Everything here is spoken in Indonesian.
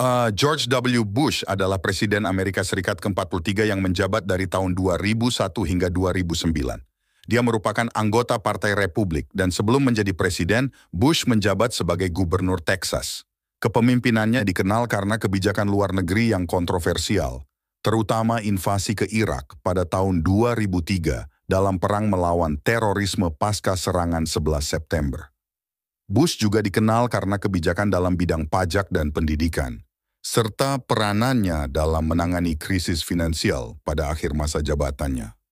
Uh, George W. Bush adalah Presiden Amerika Serikat ke-43 yang menjabat dari tahun 2001 hingga 2009. Dia merupakan anggota Partai Republik dan sebelum menjadi presiden, Bush menjabat sebagai gubernur Texas. Kepemimpinannya dikenal karena kebijakan luar negeri yang kontroversial, terutama invasi ke Irak pada tahun 2003 dalam perang melawan terorisme pasca serangan 11 September. Bush juga dikenal karena kebijakan dalam bidang pajak dan pendidikan serta peranannya dalam menangani krisis finansial pada akhir masa jabatannya.